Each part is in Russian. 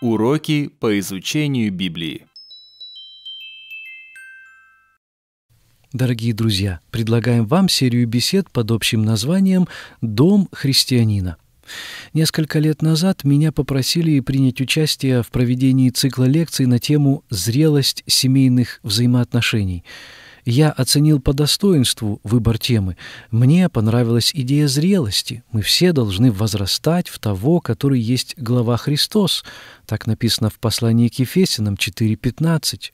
Уроки по изучению Библии. Дорогие друзья, предлагаем вам серию бесед под общим названием «Дом христианина». Несколько лет назад меня попросили принять участие в проведении цикла лекций на тему «Зрелость семейных взаимоотношений». Я оценил по достоинству выбор темы. Мне понравилась идея зрелости. Мы все должны возрастать в того, который есть глава Христос. Так написано в послании к Ефесиным 4.15.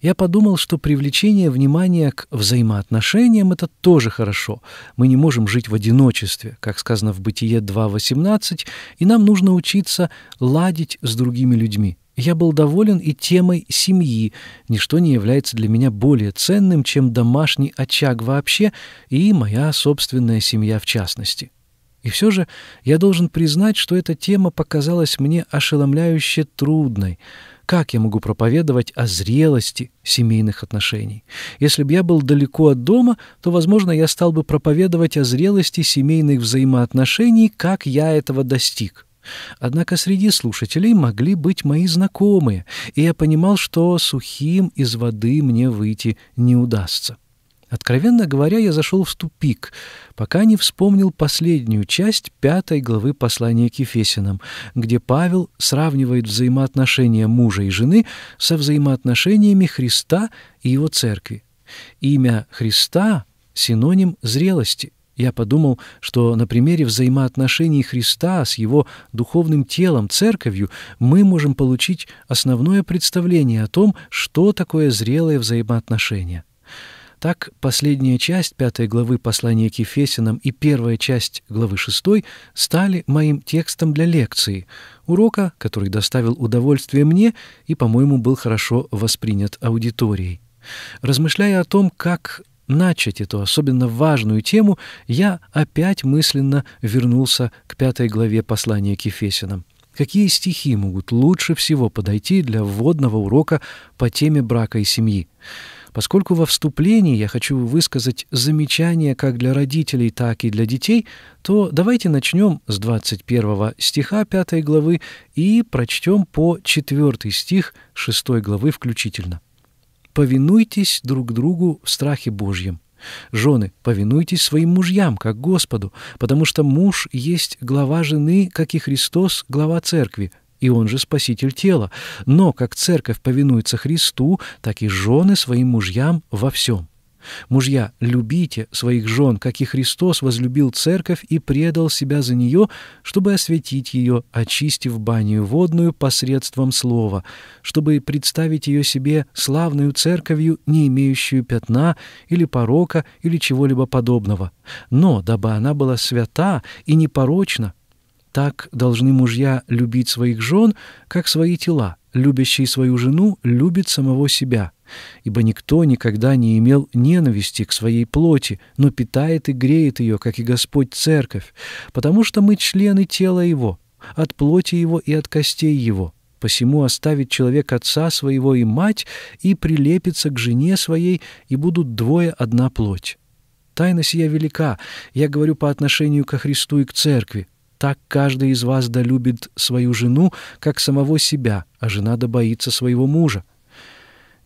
Я подумал, что привлечение внимания к взаимоотношениям — это тоже хорошо. Мы не можем жить в одиночестве, как сказано в Бытие 2.18, и нам нужно учиться ладить с другими людьми. Я был доволен и темой семьи. Ничто не является для меня более ценным, чем домашний очаг вообще и моя собственная семья в частности. И все же я должен признать, что эта тема показалась мне ошеломляюще трудной. Как я могу проповедовать о зрелости семейных отношений? Если бы я был далеко от дома, то, возможно, я стал бы проповедовать о зрелости семейных взаимоотношений, как я этого достиг. Однако среди слушателей могли быть мои знакомые, и я понимал, что сухим из воды мне выйти не удастся. Откровенно говоря, я зашел в тупик, пока не вспомнил последнюю часть пятой главы послания к Ефесинам, где Павел сравнивает взаимоотношения мужа и жены со взаимоотношениями Христа и его церкви. Имя Христа — синоним зрелости — я подумал, что на примере взаимоотношений Христа с его духовным телом, церковью, мы можем получить основное представление о том, что такое зрелое взаимоотношение. Так, последняя часть пятой главы послания к Ефесинам и первая часть главы шестой стали моим текстом для лекции, урока, который доставил удовольствие мне и, по-моему, был хорошо воспринят аудиторией. Размышляя о том, как начать эту особенно важную тему, я опять мысленно вернулся к пятой главе послания к Ефесинам. Какие стихи могут лучше всего подойти для вводного урока по теме брака и семьи? Поскольку во вступлении я хочу высказать замечания как для родителей, так и для детей, то давайте начнем с 21 стиха 5 главы и прочтем по 4 стих 6 главы включительно повинуйтесь друг другу в страхе Божьем. Жены, повинуйтесь своим мужьям, как Господу, потому что муж есть глава жены, как и Христос – глава церкви, и он же спаситель тела. Но как церковь повинуется Христу, так и жены своим мужьям во всем. Мужья, любите своих жен, как и Христос возлюбил церковь и предал себя за нее, чтобы осветить ее, очистив баню водную посредством слова, чтобы представить ее себе славную церковью, не имеющую пятна или порока или чего-либо подобного, но дабы она была свята и непорочна. Так должны мужья любить своих жен, как свои тела, любящий свою жену любит самого себя» ибо никто никогда не имел ненависти к своей плоти, но питает и греет ее, как и Господь Церковь, потому что мы члены тела Его, от плоти Его и от костей Его. Посему оставит человек отца своего и мать, и прилепится к жене своей, и будут двое одна плоть. Тайна сия велика, я говорю по отношению ко Христу и к Церкви. Так каждый из вас долюбит свою жену, как самого себя, а жена добоится своего мужа.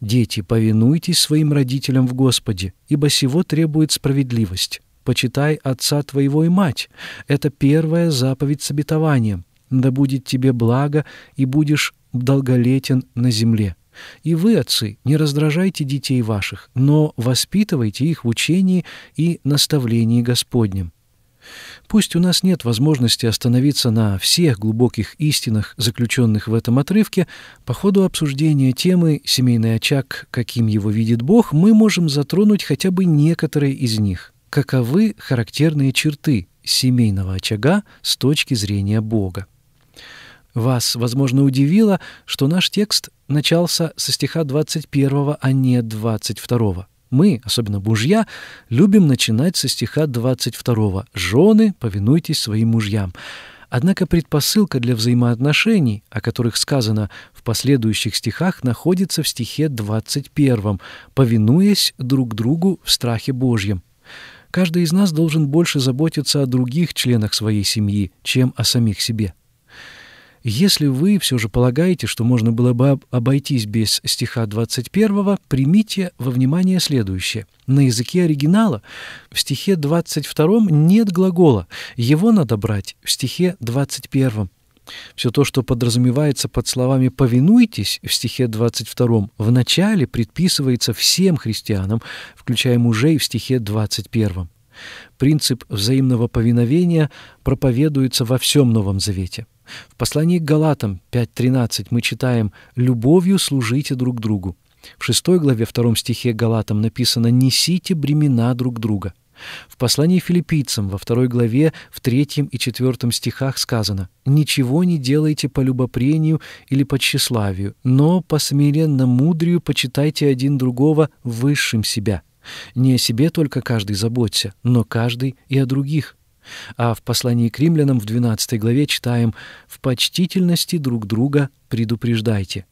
«Дети, повинуйтесь своим родителям в Господе, ибо сего требует справедливость. Почитай отца твоего и мать. Это первая заповедь с обетованием. Да будет тебе благо, и будешь долголетен на земле». И вы, отцы, не раздражайте детей ваших, но воспитывайте их в учении и наставлении Господнем. Пусть у нас нет возможности остановиться на всех глубоких истинах, заключенных в этом отрывке, по ходу обсуждения темы «Семейный очаг. Каким его видит Бог» мы можем затронуть хотя бы некоторые из них. Каковы характерные черты семейного очага с точки зрения Бога? Вас, возможно, удивило, что наш текст начался со стиха 21, а не 22. Мы, особенно мужья, любим начинать со стиха 22 «Жены, повинуйтесь своим мужьям». Однако предпосылка для взаимоотношений, о которых сказано в последующих стихах, находится в стихе 21, повинуясь друг другу в страхе Божьем. Каждый из нас должен больше заботиться о других членах своей семьи, чем о самих себе. Если вы все же полагаете, что можно было бы обойтись без стиха 21, примите во внимание следующее. На языке оригинала в стихе 22 нет глагола, его надо брать в стихе 21. Все то, что подразумевается под словами «повинуйтесь» в стихе 22, вначале предписывается всем христианам, включая мужей в стихе 21. Принцип взаимного повиновения проповедуется во всем Новом Завете. В послании к Галатам 5.13 мы читаем «Любовью служите друг другу». В 6 главе 2 стихе Галатам написано «Несите бремена друг друга». В послании филиппийцам во второй главе в третьем и четвертом стихах сказано «Ничего не делайте по любопрению или по тщеславию, но по смиренно мудрию почитайте один другого высшим себя. Не о себе только каждый заботься, но каждый и о других». А в послании к римлянам в 12 главе читаем «В почтительности друг друга предупреждайте».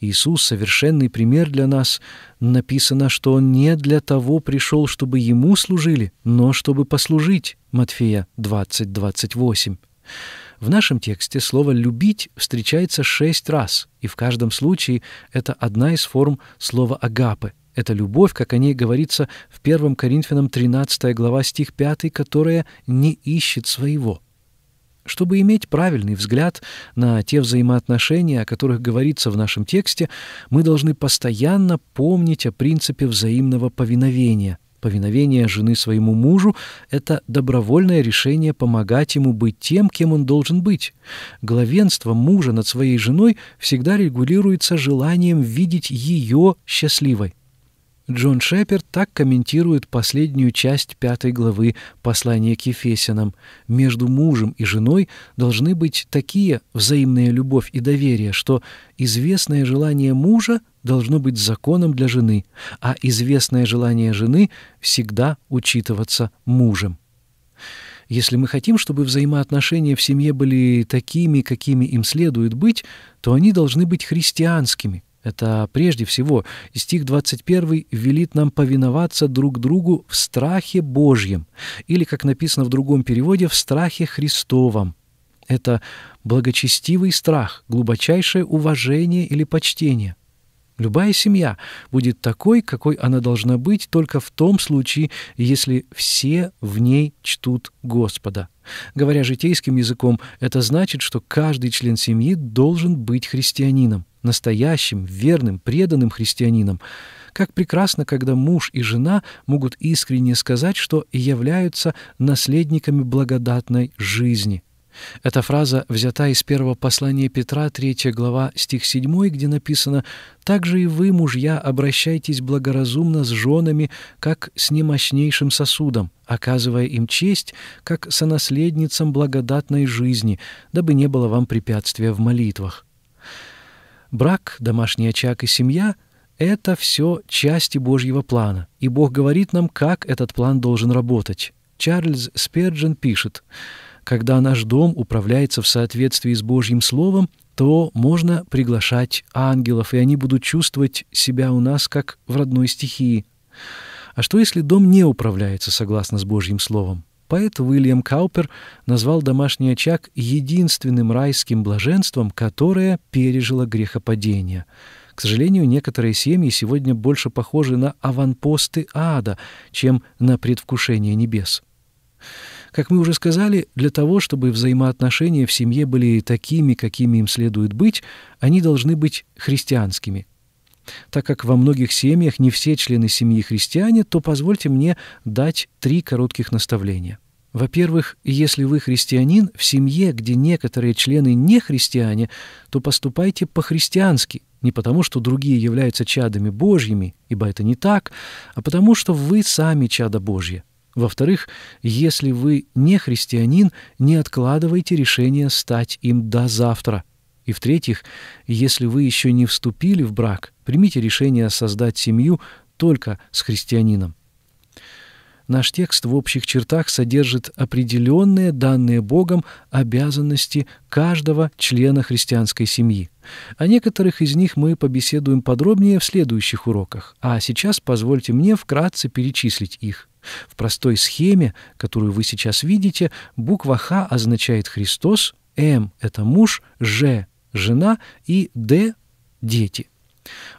Иисус — совершенный пример для нас. Написано, что Он не для того пришел, чтобы Ему служили, но чтобы послужить. Матфея 20, 28. В нашем тексте слово «любить» встречается шесть раз, и в каждом случае это одна из форм слова «агапы». Это любовь, как о ней говорится в 1 Коринфянам 13 глава стих 5, которая не ищет своего. Чтобы иметь правильный взгляд на те взаимоотношения, о которых говорится в нашем тексте, мы должны постоянно помнить о принципе взаимного повиновения. Повиновение жены своему мужу — это добровольное решение помогать ему быть тем, кем он должен быть. Главенство мужа над своей женой всегда регулируется желанием видеть ее счастливой. Джон Шепард так комментирует последнюю часть пятой главы послания к Ефесянам. «Между мужем и женой должны быть такие взаимная любовь и доверие, что известное желание мужа должно быть законом для жены, а известное желание жены всегда учитываться мужем». Если мы хотим, чтобы взаимоотношения в семье были такими, какими им следует быть, то они должны быть христианскими – это прежде всего, и стих 21 велит нам повиноваться друг другу в страхе Божьем, или, как написано в другом переводе, в страхе Христовом. Это благочестивый страх, глубочайшее уважение или почтение. Любая семья будет такой, какой она должна быть, только в том случае, если все в ней чтут Господа. Говоря житейским языком, это значит, что каждый член семьи должен быть христианином настоящим, верным, преданным христианином. Как прекрасно, когда муж и жена могут искренне сказать, что являются наследниками благодатной жизни. Эта фраза взята из первого послания Петра, 3 глава, стих 7, где написано «Также и вы, мужья, обращайтесь благоразумно с женами, как с немощнейшим сосудом, оказывая им честь, как сонаследницам благодатной жизни, дабы не было вам препятствия в молитвах». Брак, домашний очаг и семья — это все части Божьего плана, и Бог говорит нам, как этот план должен работать. Чарльз Сперджен пишет, «Когда наш дом управляется в соответствии с Божьим Словом, то можно приглашать ангелов, и они будут чувствовать себя у нас как в родной стихии. А что, если дом не управляется согласно с Божьим Словом? Поэт Уильям Каупер назвал домашний очаг единственным райским блаженством, которое пережило грехопадение. К сожалению, некоторые семьи сегодня больше похожи на аванпосты ада, чем на предвкушение небес. Как мы уже сказали, для того, чтобы взаимоотношения в семье были такими, какими им следует быть, они должны быть христианскими, так как во многих семьях не все члены семьи христиане, то позвольте мне дать три коротких наставления. Во-первых, если вы христианин, в семье, где некоторые члены не христиане, то поступайте по-христиански, не потому, что другие являются чадами Божьими, ибо это не так, а потому, что вы сами чада Божье. Во-вторых, если вы не христианин, не откладывайте решение стать им до завтра – и в-третьих, если вы еще не вступили в брак, примите решение создать семью только с христианином. Наш текст в общих чертах содержит определенные, данные Богом, обязанности каждого члена христианской семьи. О некоторых из них мы побеседуем подробнее в следующих уроках, а сейчас позвольте мне вкратце перечислить их. В простой схеме, которую вы сейчас видите, буква «Х» означает «Христос», «М» — это муж, «Ж» жена и Д. дети.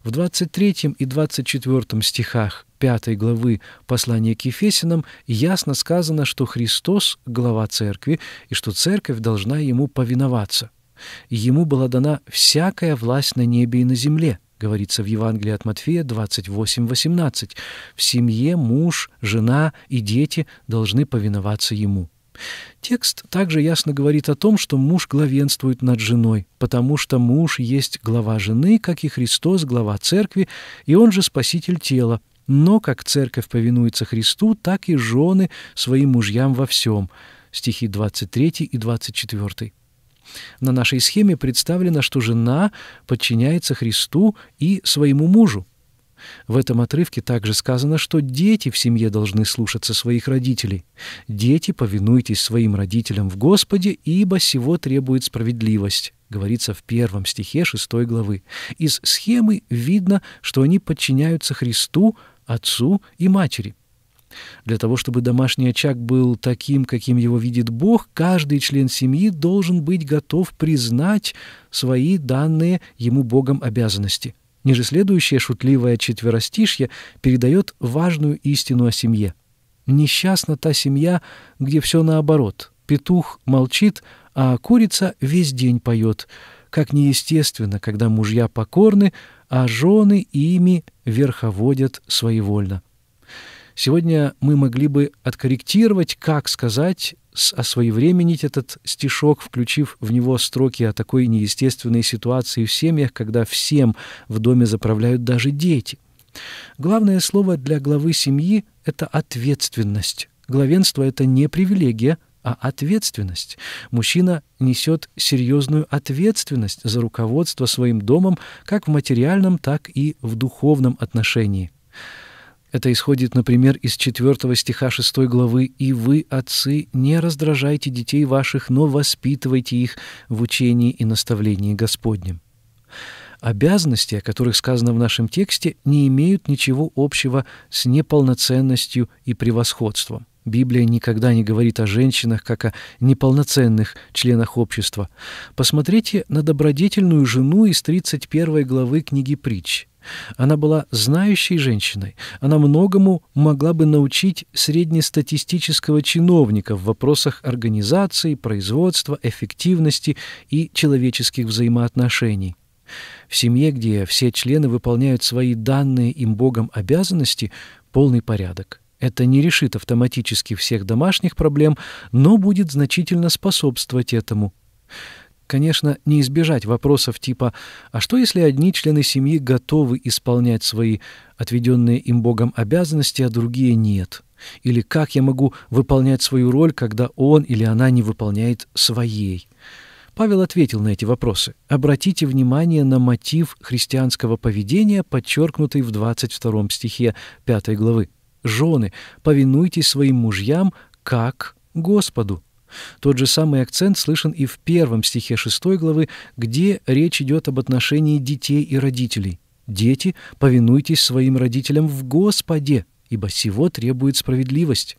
В 23 и 24 стихах 5 главы послания к Ефесиным ясно сказано, что Христос – глава Церкви, и что Церковь должна Ему повиноваться. Ему была дана всякая власть на небе и на земле, говорится в Евангелии от Матфея 28:18. В семье муж, жена и дети должны повиноваться Ему. Текст также ясно говорит о том, что муж главенствует над женой, потому что муж есть глава жены, как и Христос, глава церкви, и он же спаситель тела. Но как церковь повинуется Христу, так и жены своим мужьям во всем. Стихи 23 и 24. На нашей схеме представлено, что жена подчиняется Христу и своему мужу. В этом отрывке также сказано, что дети в семье должны слушаться своих родителей. «Дети, повинуйтесь своим родителям в Господе, ибо сего требует справедливость», говорится в первом стихе 6 главы. Из схемы видно, что они подчиняются Христу, Отцу и Матери. Для того, чтобы домашний очаг был таким, каким его видит Бог, каждый член семьи должен быть готов признать свои данные ему Богом обязанности – Ниже следующее шутливое четверостишье передает важную истину о семье. Несчастна та семья, где все наоборот. Петух молчит, а курица весь день поет. Как неестественно, когда мужья покорны, а жены ими верховодят своевольно. Сегодня мы могли бы откорректировать, как сказать, освоевременить этот стишок, включив в него строки о такой неестественной ситуации в семьях, когда всем в доме заправляют даже дети. Главное слово для главы семьи — это ответственность. Главенство — это не привилегия, а ответственность. Мужчина несет серьезную ответственность за руководство своим домом как в материальном, так и в духовном отношении. Это исходит, например, из 4 стиха 6 главы «И вы, отцы, не раздражайте детей ваших, но воспитывайте их в учении и наставлении Господнем». Обязанности, о которых сказано в нашем тексте, не имеют ничего общего с неполноценностью и превосходством. Библия никогда не говорит о женщинах как о неполноценных членах общества. Посмотрите на добродетельную жену из 31 главы книги «Притч». Она была знающей женщиной. Она многому могла бы научить среднестатистического чиновника в вопросах организации, производства, эффективности и человеческих взаимоотношений. В семье, где все члены выполняют свои данные им Богом обязанности, полный порядок. Это не решит автоматически всех домашних проблем, но будет значительно способствовать этому. Конечно, не избежать вопросов типа «А что, если одни члены семьи готовы исполнять свои отведенные им Богом обязанности, а другие нет?» Или «Как я могу выполнять свою роль, когда он или она не выполняет своей?» Павел ответил на эти вопросы. Обратите внимание на мотив христианского поведения, подчеркнутый в 22 стихе 5 главы. «Жены, повинуйтесь своим мужьям, как Господу». Тот же самый акцент слышен и в первом стихе шестой главы, где речь идет об отношении детей и родителей. «Дети, повинуйтесь своим родителям в Господе, ибо сего требует справедливость».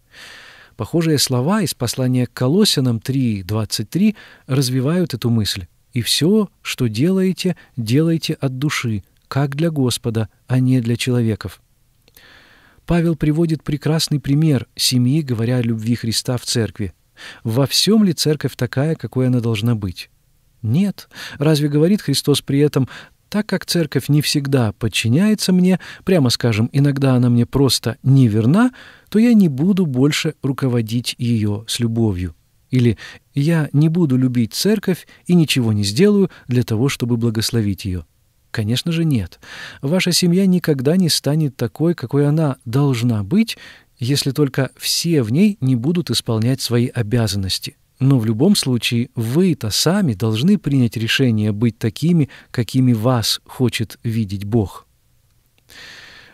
Похожие слова из послания к Колосинам 3.23 развивают эту мысль. «И все, что делаете, делайте от души, как для Господа, а не для человеков». Павел приводит прекрасный пример семьи, говоря о любви Христа в церкви. Во всем ли церковь такая, какой она должна быть? Нет. Разве говорит Христос при этом, так как церковь не всегда подчиняется мне, прямо скажем, иногда она мне просто не верна, то я не буду больше руководить ее с любовью. Или «я не буду любить церковь и ничего не сделаю для того, чтобы благословить ее». Конечно же, нет. Ваша семья никогда не станет такой, какой она должна быть, если только все в ней не будут исполнять свои обязанности. Но в любом случае вы-то сами должны принять решение быть такими, какими вас хочет видеть Бог.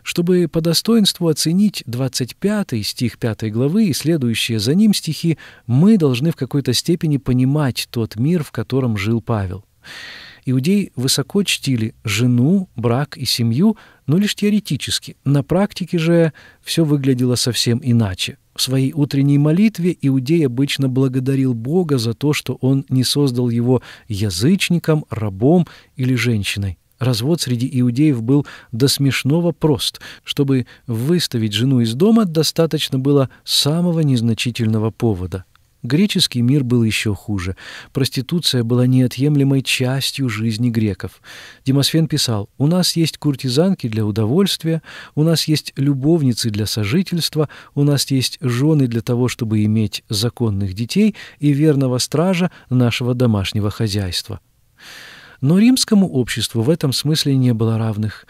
Чтобы по достоинству оценить 25 стих 5 главы и следующие за ним стихи, мы должны в какой-то степени понимать тот мир, в котором жил Павел. Иудеи высоко чтили жену, брак и семью, но лишь теоретически. На практике же все выглядело совсем иначе. В своей утренней молитве Иудей обычно благодарил Бога за то, что он не создал его язычником, рабом или женщиной. Развод среди иудеев был до смешного прост. Чтобы выставить жену из дома, достаточно было самого незначительного повода. Греческий мир был еще хуже. Проституция была неотъемлемой частью жизни греков. Демосфен писал, «У нас есть куртизанки для удовольствия, у нас есть любовницы для сожительства, у нас есть жены для того, чтобы иметь законных детей и верного стража нашего домашнего хозяйства». Но римскому обществу в этом смысле не было равных.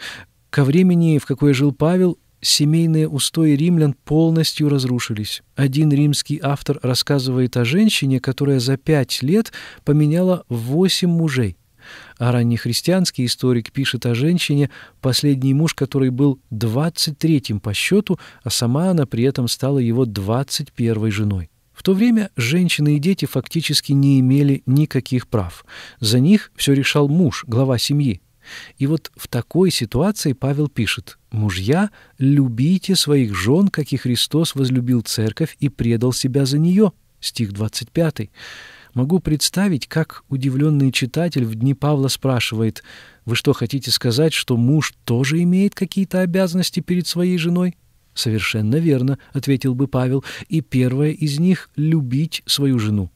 Ко времени, в какое жил Павел, семейные устои римлян полностью разрушились. Один римский автор рассказывает о женщине, которая за пять лет поменяла восемь мужей. А раннехристианский историк пишет о женщине, последний муж который был 23-м по счету, а сама она при этом стала его 21-й женой. В то время женщины и дети фактически не имели никаких прав. За них все решал муж, глава семьи. И вот в такой ситуации Павел пишет – Мужья, любите своих жен, как и Христос возлюбил церковь и предал себя за нее. Стих 25. Могу представить, как удивленный читатель в дни Павла спрашивает, «Вы что, хотите сказать, что муж тоже имеет какие-то обязанности перед своей женой?» «Совершенно верно», — ответил бы Павел, «и первое из них — любить свою жену».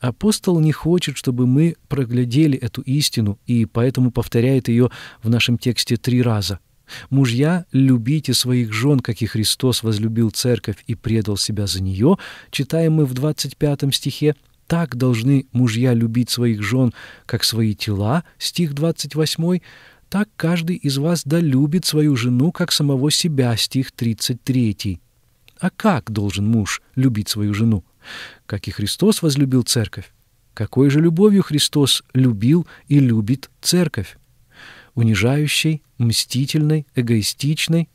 Апостол не хочет, чтобы мы проглядели эту истину, и поэтому повторяет ее в нашем тексте три раза — Мужья, любите своих жен, как и Христос возлюбил церковь и предал себя за нее, читаем мы в 25 стихе, так должны мужья любить своих жен, как свои тела, стих 28, так каждый из вас долюбит свою жену, как самого себя, стих 33. А как должен муж любить свою жену? Как и Христос возлюбил церковь. Какой же любовью Христос любил и любит церковь? унижающей, мстительной, эгоистичной,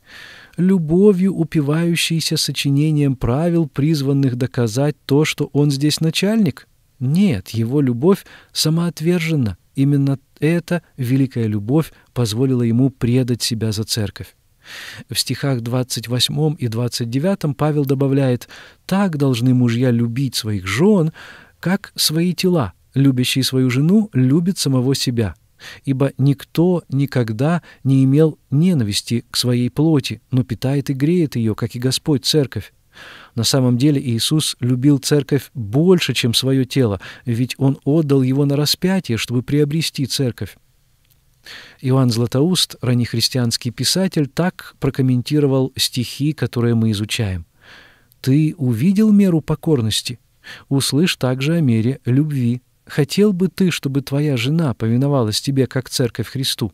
любовью упивающейся сочинением правил, призванных доказать то, что он здесь начальник? Нет, его любовь самоотвержена. Именно эта великая любовь позволила ему предать себя за церковь. В стихах 28 и 29 Павел добавляет «Так должны мужья любить своих жен, как свои тела. Любящий свою жену любит самого себя» ибо никто никогда не имел ненависти к своей плоти, но питает и греет ее, как и Господь Церковь. На самом деле Иисус любил Церковь больше, чем свое тело, ведь Он отдал его на распятие, чтобы приобрести Церковь. Иоанн Златоуст, раннехристианский писатель, так прокомментировал стихи, которые мы изучаем. «Ты увидел меру покорности? Услышь также о мере любви». Хотел бы ты, чтобы твоя жена повиновалась тебе, как церковь Христу?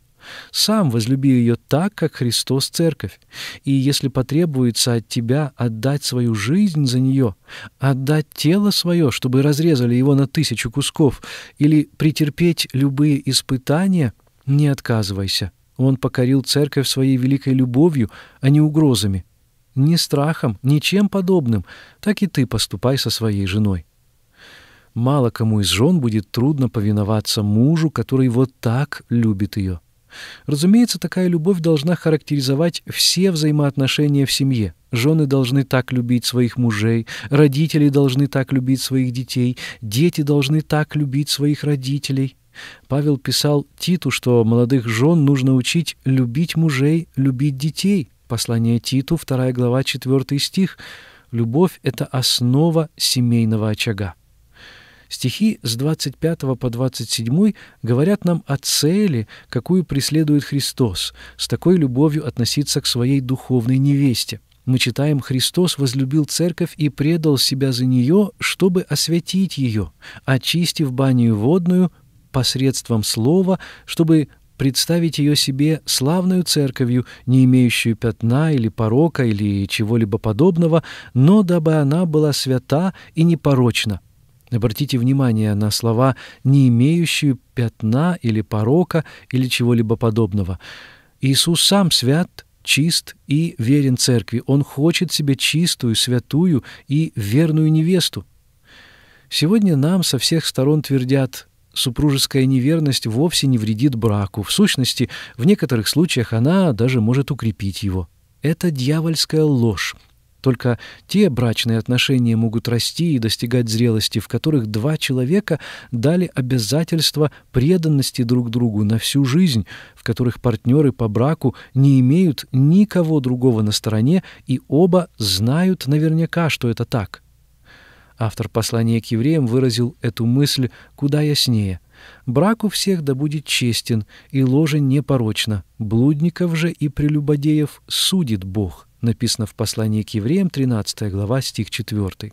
Сам возлюби ее так, как Христос церковь. И если потребуется от тебя отдать свою жизнь за нее, отдать тело свое, чтобы разрезали его на тысячу кусков, или претерпеть любые испытания, не отказывайся. Он покорил церковь своей великой любовью, а не угрозами. Ни страхом, ничем подобным. Так и ты поступай со своей женой мало кому из жен будет трудно повиноваться мужу, который вот так любит ее. Разумеется, такая любовь должна характеризовать все взаимоотношения в семье. Жены должны так любить своих мужей, родители должны так любить своих детей, дети должны так любить своих родителей. Павел писал Титу, что молодых жен нужно учить любить мужей, любить детей. Послание Титу, 2 глава, 4 стих. Любовь — это основа семейного очага. Стихи с 25 по 27 говорят нам о цели, какую преследует Христос, с такой любовью относиться к своей духовной невесте. Мы читаем, Христос возлюбил церковь и предал себя за нее, чтобы освятить ее, очистив баню водную посредством слова, чтобы представить ее себе славную церковью, не имеющую пятна или порока или чего-либо подобного, но дабы она была свята и непорочна. Обратите внимание на слова, не имеющие пятна или порока или чего-либо подобного. Иисус сам свят, чист и верен церкви. Он хочет себе чистую, святую и верную невесту. Сегодня нам со всех сторон твердят, супружеская неверность вовсе не вредит браку. В сущности, в некоторых случаях она даже может укрепить его. Это дьявольская ложь. Только те брачные отношения могут расти и достигать зрелости, в которых два человека дали обязательство преданности друг другу на всю жизнь, в которых партнеры по браку не имеют никого другого на стороне и оба знают наверняка, что это так. Автор послания к евреям выразил эту мысль куда яснее. «Брак у всех да будет честен, и ложе непорочно, блудников же и прелюбодеев судит Бог» написано в послании к евреям, 13 глава, стих 4.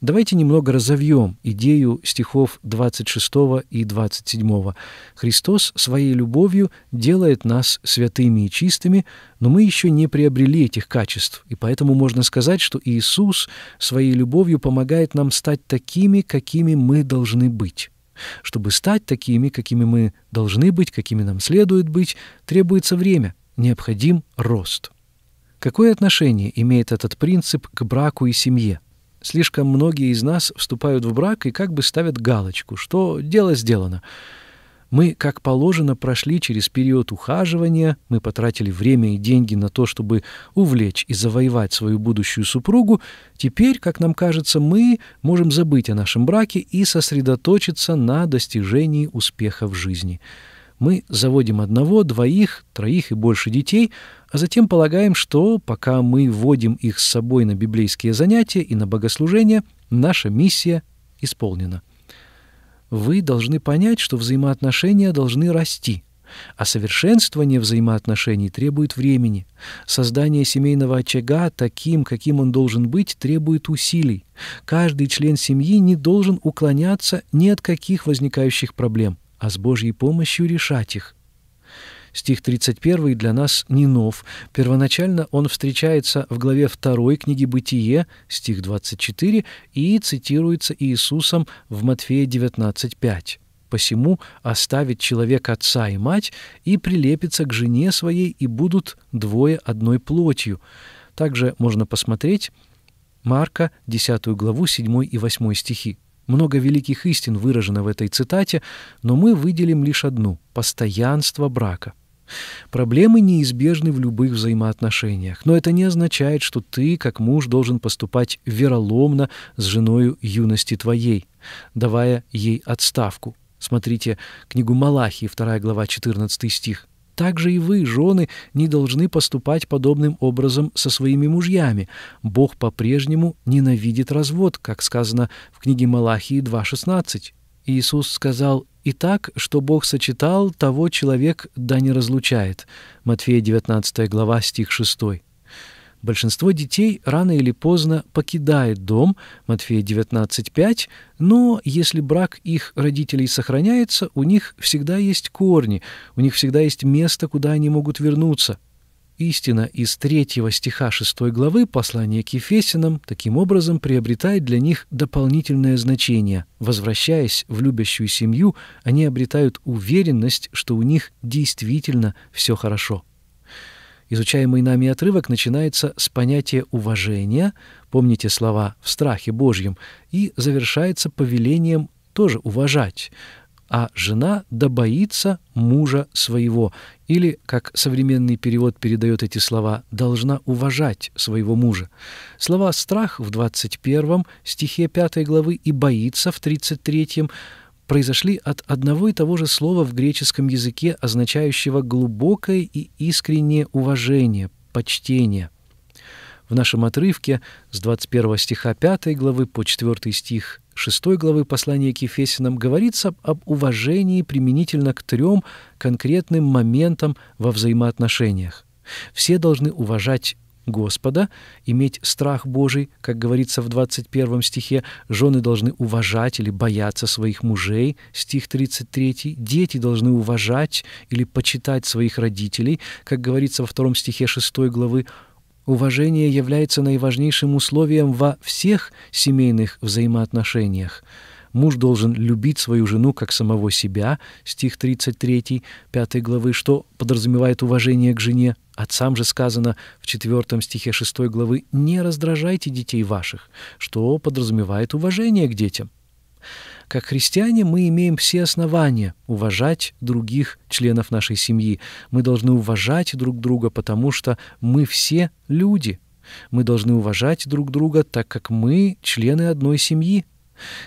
Давайте немного разовьем идею стихов 26 и 27. Христос своей любовью делает нас святыми и чистыми, но мы еще не приобрели этих качеств, и поэтому можно сказать, что Иисус своей любовью помогает нам стать такими, какими мы должны быть. Чтобы стать такими, какими мы должны быть, какими нам следует быть, требуется время, необходим рост. Какое отношение имеет этот принцип к браку и семье? Слишком многие из нас вступают в брак и как бы ставят галочку, что дело сделано. Мы, как положено, прошли через период ухаживания, мы потратили время и деньги на то, чтобы увлечь и завоевать свою будущую супругу. Теперь, как нам кажется, мы можем забыть о нашем браке и сосредоточиться на достижении успеха в жизни. Мы заводим одного, двоих, троих и больше детей — а затем полагаем, что, пока мы вводим их с собой на библейские занятия и на богослужения, наша миссия исполнена. Вы должны понять, что взаимоотношения должны расти, а совершенствование взаимоотношений требует времени. Создание семейного очага таким, каким он должен быть, требует усилий. Каждый член семьи не должен уклоняться ни от каких возникающих проблем, а с Божьей помощью решать их. Стих 31 для нас не нов. Первоначально он встречается в главе 2 книги «Бытие», стих 24, и цитируется Иисусом в Матфея 19:5. «Посему оставит человек отца и мать, и прилепится к жене своей, и будут двое одной плотью». Также можно посмотреть Марка, 10 главу, 7 и 8 стихи. Много великих истин выражено в этой цитате, но мы выделим лишь одну – постоянство брака – Проблемы неизбежны в любых взаимоотношениях, но это не означает, что ты, как муж, должен поступать вероломно с женою юности твоей, давая ей отставку. Смотрите книгу Малахии, 2 глава, 14 стих. Также и вы, жены, не должны поступать подобным образом со своими мужьями. Бог по-прежнему ненавидит развод, как сказано в книге Малахии 2.16. Иисус сказал и так, что Бог сочетал, того человек да не разлучает». Матфея 19 глава, стих 6. Большинство детей рано или поздно покидает дом, Матфея 19.5, но если брак их родителей сохраняется, у них всегда есть корни, у них всегда есть место, куда они могут вернуться – Истина из третьего стиха шестой главы послания к Ефесинам таким образом приобретает для них дополнительное значение. Возвращаясь в любящую семью, они обретают уверенность, что у них действительно все хорошо. Изучаемый нами отрывок начинается с понятия уважения, помните слова «в страхе Божьем», и завершается повелением тоже уважать а жена да боится мужа своего, или, как современный перевод передает эти слова, должна уважать своего мужа. Слова «страх» в 21 стихе 5 главы и «боится» в 33 произошли от одного и того же слова в греческом языке, означающего глубокое и искреннее уважение, почтение. В нашем отрывке с 21 стиха 5 главы по 4 стих 6 главы послания к Ефесиным говорится об уважении применительно к трем конкретным моментам во взаимоотношениях. Все должны уважать Господа, иметь страх Божий, как говорится в 21 стихе, жены должны уважать или бояться своих мужей, стих 33, дети должны уважать или почитать своих родителей, как говорится во втором стихе 6 главы, Уважение является наиважнейшим условием во всех семейных взаимоотношениях. Муж должен любить свою жену как самого себя, стих 33, 5 главы, что подразумевает уважение к жене. Отцам же сказано в 4 стихе 6 главы «Не раздражайте детей ваших», что подразумевает уважение к детям. Как христиане мы имеем все основания уважать других членов нашей семьи. Мы должны уважать друг друга, потому что мы все люди. Мы должны уважать друг друга, так как мы члены одной семьи.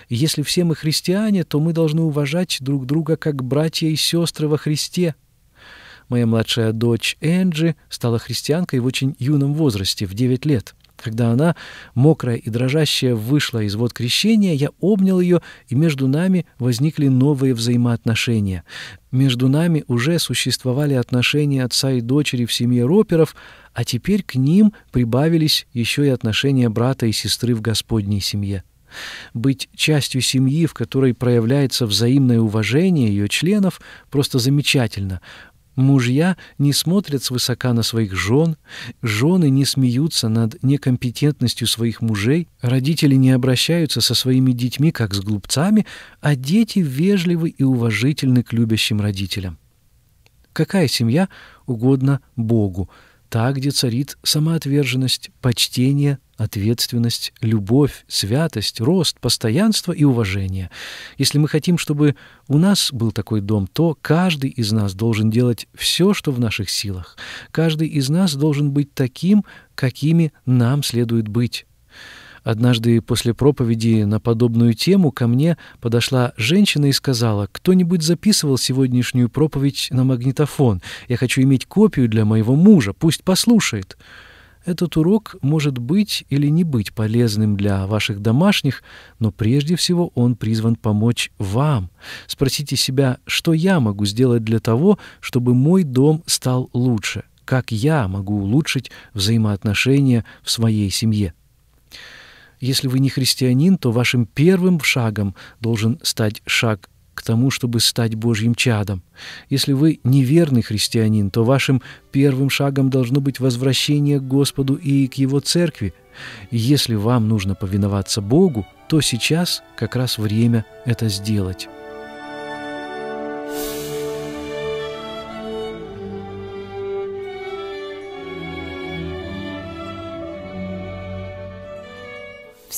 Если все мы христиане, то мы должны уважать друг друга как братья и сестры во Христе. Моя младшая дочь Энджи стала христианкой в очень юном возрасте, в 9 лет. Когда она, мокрая и дрожащая, вышла из вод крещения, я обнял ее, и между нами возникли новые взаимоотношения. Между нами уже существовали отношения отца и дочери в семье роперов, а теперь к ним прибавились еще и отношения брата и сестры в Господней семье. Быть частью семьи, в которой проявляется взаимное уважение ее членов, просто замечательно. Мужья не смотрят свысока на своих жен, жены не смеются над некомпетентностью своих мужей, родители не обращаются со своими детьми как с глупцами, а дети вежливы и уважительны к любящим родителям. Какая семья угодна Богу – та, где царит самоотверженность, почтение, ответственность, любовь, святость, рост, постоянство и уважение. Если мы хотим, чтобы у нас был такой дом, то каждый из нас должен делать все, что в наших силах. Каждый из нас должен быть таким, какими нам следует быть. Однажды после проповеди на подобную тему ко мне подошла женщина и сказала, «Кто-нибудь записывал сегодняшнюю проповедь на магнитофон? Я хочу иметь копию для моего мужа, пусть послушает». Этот урок может быть или не быть полезным для ваших домашних, но прежде всего он призван помочь вам. Спросите себя, что я могу сделать для того, чтобы мой дом стал лучше? Как я могу улучшить взаимоотношения в своей семье? Если вы не христианин, то вашим первым шагом должен стать шаг к тому, чтобы стать Божьим чадом. Если вы неверный христианин, то вашим первым шагом должно быть возвращение к Господу и к Его Церкви. И если вам нужно повиноваться Богу, то сейчас как раз время это сделать.